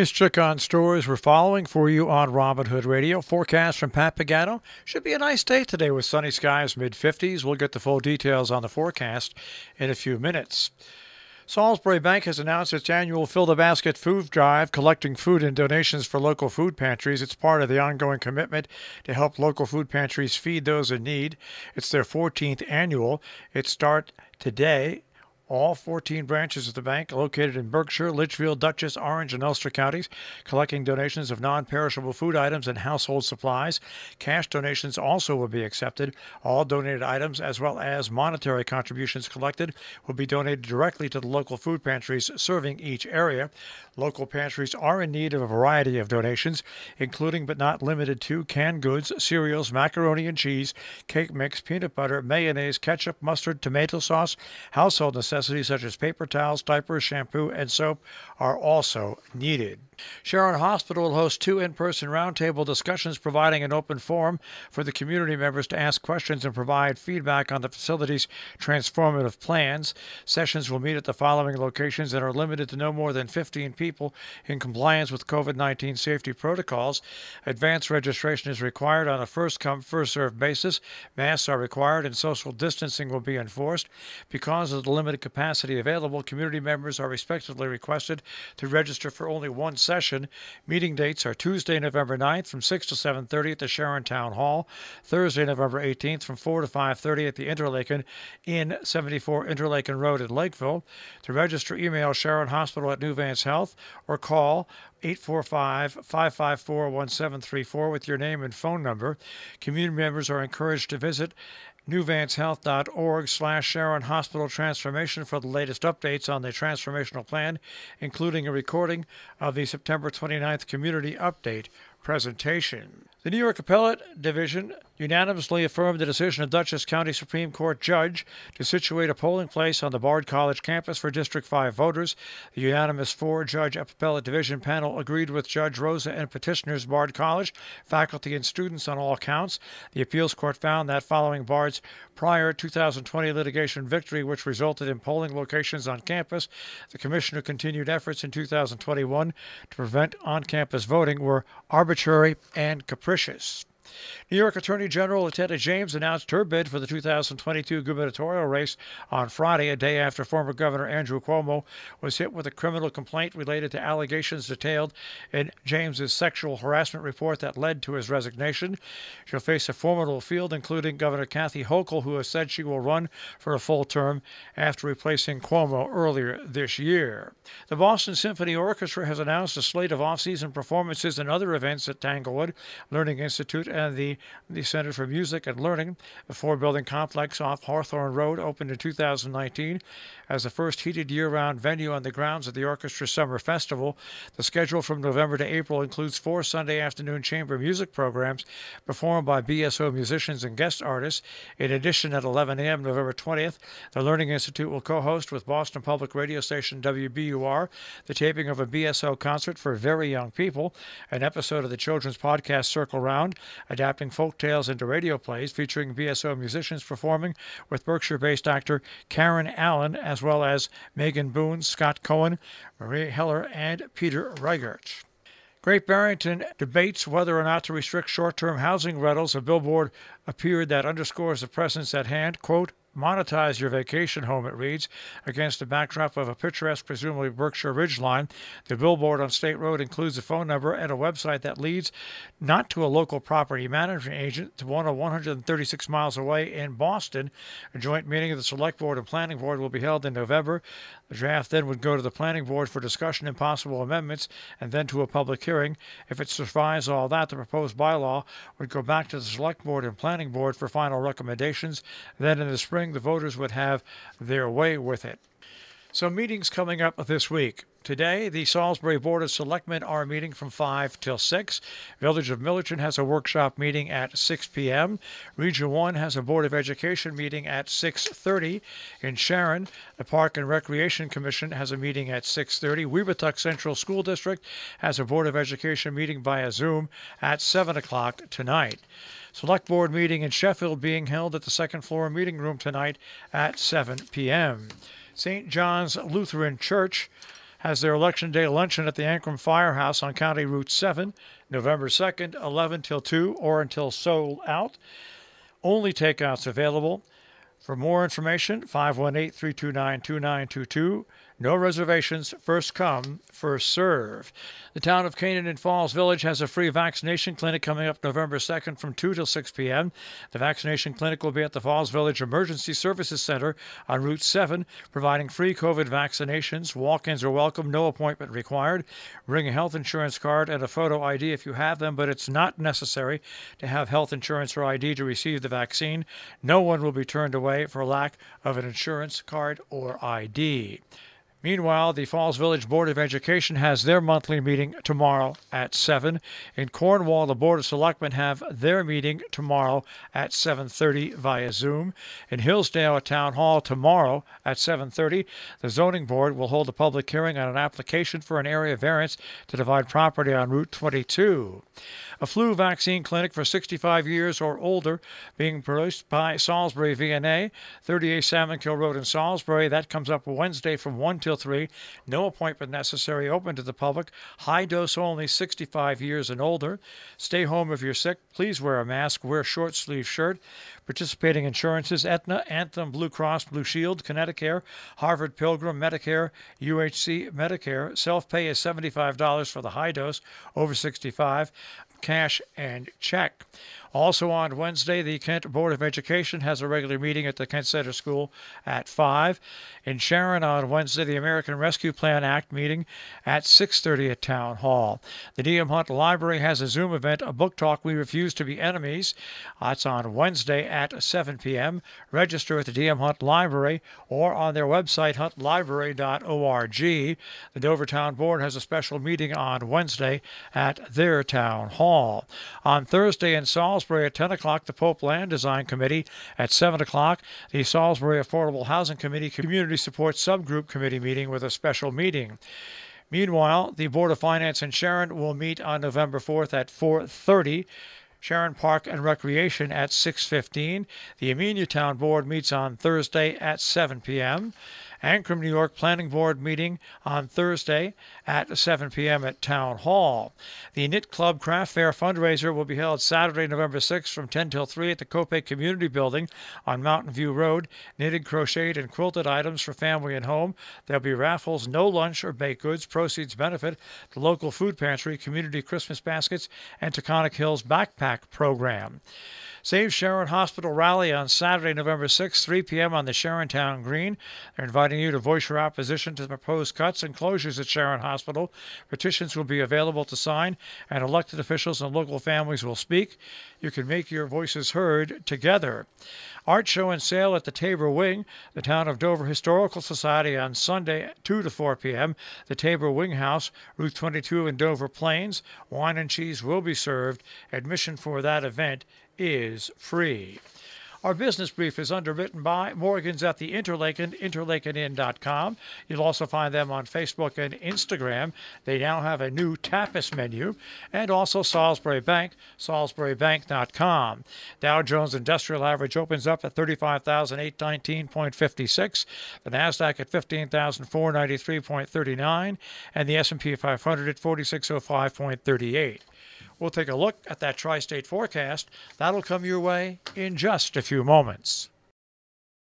Here's Trick on Stories we're following for you on Robinhood Radio. Forecast from Pat Pagano. Should be a nice day today with sunny skies, mid 50s. We'll get the full details on the forecast in a few minutes. Salisbury Bank has announced its annual Fill the Basket food drive, collecting food and donations for local food pantries. It's part of the ongoing commitment to help local food pantries feed those in need. It's their 14th annual. It starts today all 14 branches of the bank located in Berkshire, Litchfield, Dutchess, Orange, and Ulster counties, collecting donations of non perishable food items and household supplies. Cash donations also will be accepted. All donated items, as well as monetary contributions collected, will be donated directly to the local food pantries serving each area. Local pantries are in need of a variety of donations, including but not limited to canned goods, cereals, macaroni and cheese, cake mix, peanut butter, mayonnaise, ketchup, mustard, tomato sauce, household necessities necessities such as paper towels, diapers, shampoo, and soap are also needed. Sharon Hospital will host two in person roundtable discussions, providing an open forum for the community members to ask questions and provide feedback on the facility's transformative plans. Sessions will meet at the following locations and are limited to no more than 15 people in compliance with COVID 19 safety protocols. Advance registration is required on a first come, first served basis. Masks are required and social distancing will be enforced. Because of the limited capacity available, community members are respectively requested to register for only one session session. Meeting dates are Tuesday, November 9th from 6 to 7.30 at the Sharon Town Hall, Thursday, November 18th from 4 to 5.30 at the Interlaken in 74 Interlaken Road in Lakeville. To register, email Sharon Hospital at New Vance Health or call 845-554-1734 with your name and phone number. Community members are encouraged to visit newvancehealth.org slash Sharon Hospital Transformation for the latest updates on the transformational plan, including a recording of the September 29th community update presentation. The New York Appellate Division unanimously affirmed the decision of Dutchess County Supreme Court judge to situate a polling place on the Bard College campus for District 5 voters. The unanimous four judge Appellate Division panel agreed with Judge Rosa and petitioners Bard College, faculty, and students on all counts. The appeals court found that following Bard's prior 2020 litigation victory, which resulted in polling locations on campus, the commissioner continued efforts in 2021 to prevent on campus voting were arbitrary arbitrary and capricious. New York Attorney General Letitia James announced her bid for the 2022 gubernatorial race on Friday, a day after former Governor Andrew Cuomo was hit with a criminal complaint related to allegations detailed in James's sexual harassment report that led to his resignation. She'll face a formidable field, including Governor Kathy Hochul, who has said she will run for a full term after replacing Cuomo earlier this year. The Boston Symphony Orchestra has announced a slate of off-season performances and other events at Tanglewood Learning Institute and the, the Center for Music and Learning, a four building complex off Hawthorne Road, opened in 2019 as the first heated year round venue on the grounds of the Orchestra Summer Festival. The schedule from November to April includes four Sunday afternoon chamber music programs performed by BSO musicians and guest artists. In addition, at 11 a.m. November 20th, the Learning Institute will co host with Boston Public Radio Station WBUR the taping of a BSO concert for very young people, an episode of the Children's Podcast Circle Round, adapting folk tales into radio plays featuring VSO musicians performing with Berkshire based actor Karen Allen, as well as Megan Boone, Scott Cohen, Marie Heller, and Peter Reigert. Great Barrington debates whether or not to restrict short term housing rentals. A billboard appeared that underscores the presence at hand. Quote, monetize your vacation home, it reads, against the backdrop of a picturesque, presumably Berkshire ridgeline. The billboard on State Road includes a phone number and a website that leads not to a local property management agent, to one 136 miles away in Boston. A joint meeting of the Select Board and Planning Board will be held in November. The draft then would go to the Planning Board for discussion and possible amendments, and then to a public hearing. If it survives all that, the proposed bylaw would go back to the Select Board and Planning Board for final recommendations. Then in the spring, the voters would have their way with it. So, meetings coming up this week. Today, the Salisbury Board of Selectmen are meeting from 5 till 6. Village of Millerton has a workshop meeting at 6 p.m. Region 1 has a Board of Education meeting at 6.30. In Sharon, the Park and Recreation Commission has a meeting at 6.30. Weebatuck Central School District has a Board of Education meeting via Zoom at 7 o'clock tonight. Select Board meeting in Sheffield being held at the second floor meeting room tonight at 7 p.m. St. John's Lutheran Church has their Election Day luncheon at the Ankrum Firehouse on County Route 7, November 2nd, 11 till 2 or until sold out. Only takeouts available. For more information, 518 329 2922. No reservations, first come, first serve. The town of Canaan and Falls Village has a free vaccination clinic coming up November 2nd from 2 to 6 p.m. The vaccination clinic will be at the Falls Village Emergency Services Center on Route 7, providing free COVID vaccinations. Walk ins are welcome, no appointment required. Bring a health insurance card and a photo ID if you have them, but it's not necessary to have health insurance or ID to receive the vaccine. No one will be turned away for lack of an insurance card or ID. Meanwhile, the Falls Village Board of Education has their monthly meeting tomorrow at 7. In Cornwall, the Board of Selectmen have their meeting tomorrow at 7:30 via Zoom. In Hillsdale at Town Hall tomorrow at 7:30, the zoning board will hold a public hearing on an application for an area variance to divide property on Route 22. A flu vaccine clinic for 65 years or older being produced by Salisbury VNA, 38 Salmon Kill Road in Salisbury. That comes up Wednesday from 1 to. 3. No appointment necessary. Open to the public. High dose only, 65 years and older. Stay home if you're sick. Please wear a mask. Wear short sleeve shirt. Participating insurances Aetna, Anthem, Blue Cross, Blue Shield, Connecticut, Harvard Pilgrim, Medicare, UHC, Medicare. Self pay is $75 for the high dose, over 65, cash and check. Also on Wednesday, the Kent Board of Education has a regular meeting at the Kent Center School at 5. In Sharon on Wednesday, the American Rescue Plan Act meeting at 6.30 at Town Hall. The D.M. Hunt Library has a Zoom event, a book talk, We Refuse to Be Enemies. That's on Wednesday at 7 p.m. Register at the D.M. Hunt Library or on their website, huntlibrary.org. The Dovertown Board has a special meeting on Wednesday at their town hall. On Thursday in Salisbury, Salisbury at 10 o'clock, the Pope Land Design Committee at 7 o'clock, the Salisbury Affordable Housing Committee Community Support Subgroup Committee meeting with a special meeting. Meanwhile, the Board of Finance and Sharon will meet on November 4th at 4:30. Sharon Park and Recreation at 6:15. The Amenia Town Board meets on Thursday at 7 p.m. Ancrum, New York Planning Board meeting on Thursday at 7 p.m. at Town Hall. The Knit Club Craft Fair fundraiser will be held Saturday, November 6th from 10 till 3 at the Cope Community Building on Mountain View Road. Knitted, crocheted, and quilted items for family and home. There'll be raffles, no lunch or baked goods. Proceeds benefit the local food pantry, community Christmas baskets, and Taconic Hills backpack program. Save Sharon Hospital rally on Saturday, November 6th, 3 p.m. on the Sharon Town Green. They're inviting you to voice your opposition to the proposed cuts and closures at Sharon Hospital. Petitions will be available to sign, and elected officials and local families will speak. You can make your voices heard together. Art show and sale at the Tabor Wing, the Town of Dover Historical Society on Sunday, 2 to 4 p.m., the Tabor Wing House, Route 22 in Dover Plains. Wine and cheese will be served. Admission for that event is free. Our business brief is underwritten by Morgan's at the Interlaken, interlakeninn.com. You'll also find them on Facebook and Instagram. They now have a new tapas menu and also Salisbury Bank, salisburybank.com. Dow Jones Industrial Average opens up at 35,819.56, the Nasdaq at 15,493.39, and the S&P 500 at 4605.38. We'll take a look at that tri state forecast. That'll come your way in just a few moments.